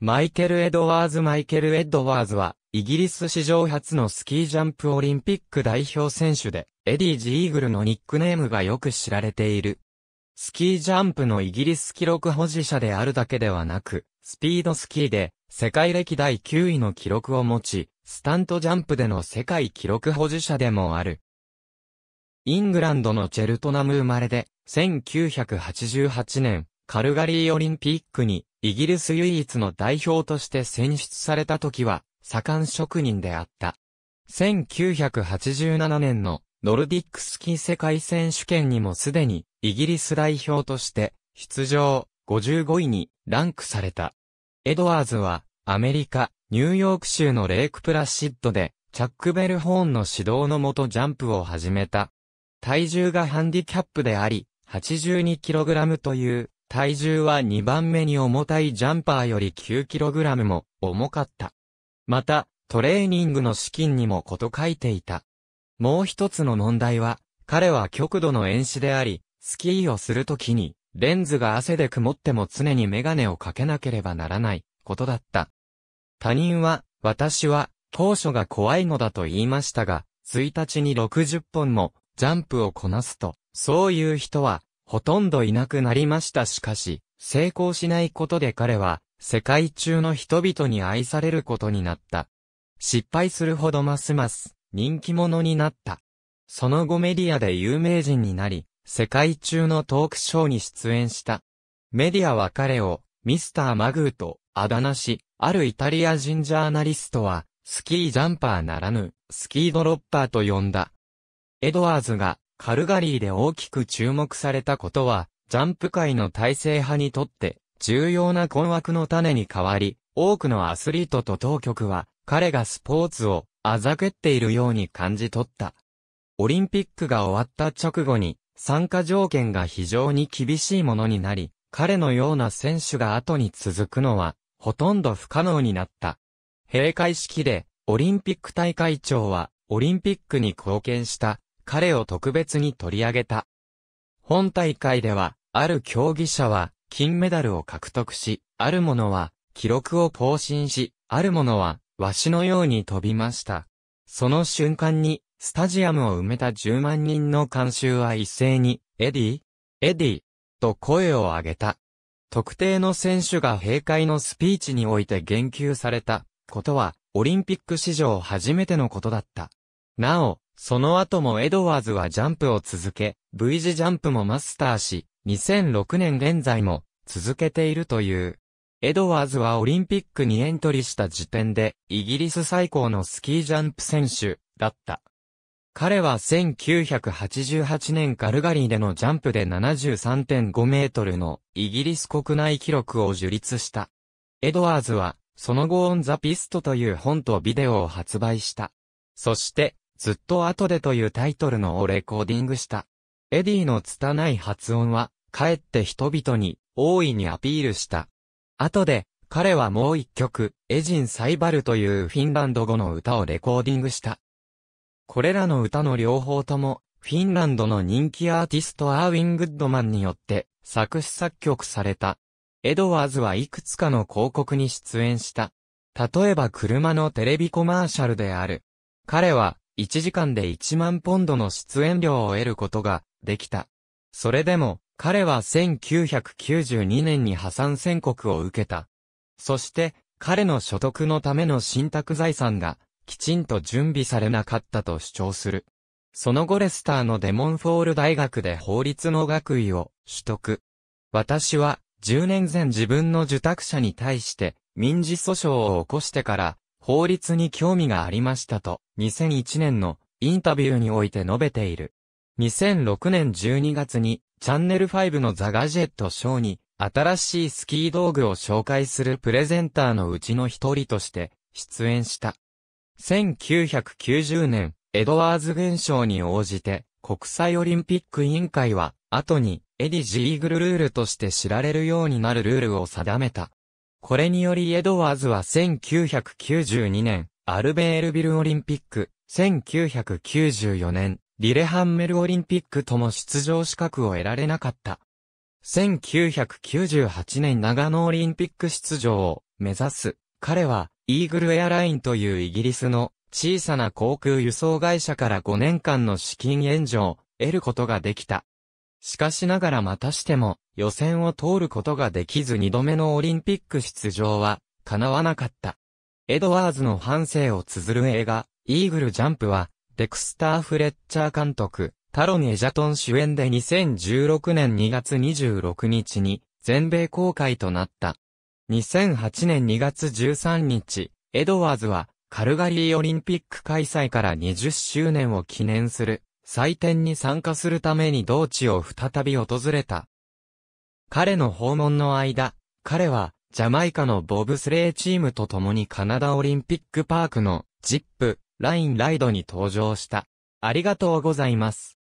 マイケル・エドワーズ・マイケル・エドワーズは、イギリス史上初のスキージャンプオリンピック代表選手で、エディ・ジーグルのニックネームがよく知られている。スキージャンプのイギリス記録保持者であるだけではなく、スピードスキーで世界歴代9位の記録を持ち、スタントジャンプでの世界記録保持者でもある。イングランドのチェルトナム生まれで、1988年、カルガリーオリンピックにイギリス唯一の代表として選出された時は、左官職人であった。1987年のノルディックスキー世界選手権にもすでにイギリス代表として出場55位にランクされた。エドワーズはアメリカ、ニューヨーク州のレイクプラシッドでチャック・ベルホーンの指導のもとジャンプを始めた。体重がハンディキャップであり、82kg という体重は2番目に重たいジャンパーより 9kg も重かった。また、トレーニングの資金にもこと書いていた。もう一つの問題は、彼は極度の遠視であり、スキーをするときに、レンズが汗で曇っても常にメガネをかけなければならないことだった。他人は、私は、当初が怖いのだと言いましたが、1日に60本も、ジャンプをこなすと、そういう人は、ほとんどいなくなりましたしかし、成功しないことで彼は、世界中の人々に愛されることになった。失敗するほどますます人気者になった。その後メディアで有名人になり、世界中のトークショーに出演した。メディアは彼を、ミスター・マグーと、あだ名し、あるイタリア人ジャーナリストは、スキージャンパーならぬ、スキードロッパーと呼んだ。エドワーズが、カルガリーで大きく注目されたことは、ジャンプ界の体制派にとって重要な困惑の種に変わり、多くのアスリートと当局は彼がスポーツをあざけっているように感じ取った。オリンピックが終わった直後に参加条件が非常に厳しいものになり、彼のような選手が後に続くのはほとんど不可能になった。閉会式でオリンピック大会長はオリンピックに貢献した彼を特別に取り上げた。本大会では、ある競技者は金メダルを獲得し、ある者は記録を更新し、ある者はわしのように飛びました。その瞬間に、スタジアムを埋めた10万人の観衆は一斉に、エディエディと声を上げた。特定の選手が閉会のスピーチにおいて言及されたことは、オリンピック史上初めてのことだった。なお、その後もエドワーズはジャンプを続け、V 字ジャンプもマスターし、2006年現在も続けているという。エドワーズはオリンピックにエントリーした時点で、イギリス最高のスキージャンプ選手だった。彼は1988年カルガリーでのジャンプで73.5メートルのイギリス国内記録を樹立した。エドワーズは、その後オンザピストという本とビデオを発売した。そして、ずっと後でというタイトルのをレコーディングした。エディの拙い発音は、かえって人々に大いにアピールした。後で、彼はもう一曲、エジン・サイバルというフィンランド語の歌をレコーディングした。これらの歌の両方とも、フィンランドの人気アーティストアーウィン・グッドマンによって作詞作曲された。エドワーズはいくつかの広告に出演した。例えば車のテレビコマーシャルである。彼は1時間で1万ポンドの出演料を得ることができた。それでも、彼は1992年に破産宣告を受けた。そして、彼の所得のための信託財産が、きちんと準備されなかったと主張する。その後レスターのデモンフォール大学で法律の学位を取得。私は10年前自分の受託者に対して民事訴訟を起こしてから法律に興味がありましたと、2001年のインタビューにおいて述べている。2006年12月に、チャンネル5のザ・ガジェット賞に、新しいスキー道具を紹介するプレゼンターのうちの一人として、出演した。1990年、エドワーズ現象に応じて、国際オリンピック委員会は、後に、エディ・ジーグルルールとして知られるようになるルールを定めた。これによりエドワーズは1992年、アルベールビルオリンピック、1994年、リレハンメルオリンピックとも出場資格を得られなかった。1998年長野オリンピック出場を目指す。彼は、イーグルエアラインというイギリスの小さな航空輸送会社から5年間の資金援助を得ることができた。しかしながらまたしても予選を通ることができず二度目のオリンピック出場は叶わなかった。エドワーズの反省を綴る映画、イーグルジャンプは、デクスター・フレッチャー監督、タロン・エジャトン主演で2016年2月26日に全米公開となった。2008年2月13日、エドワーズはカルガリーオリンピック開催から20周年を記念する祭典に参加するために同地を再び訪れた。彼の訪問の間、彼は、ジャマイカのボブスレーチームと共にカナダオリンピックパークの、ジップ、ラインライドに登場した。ありがとうございます。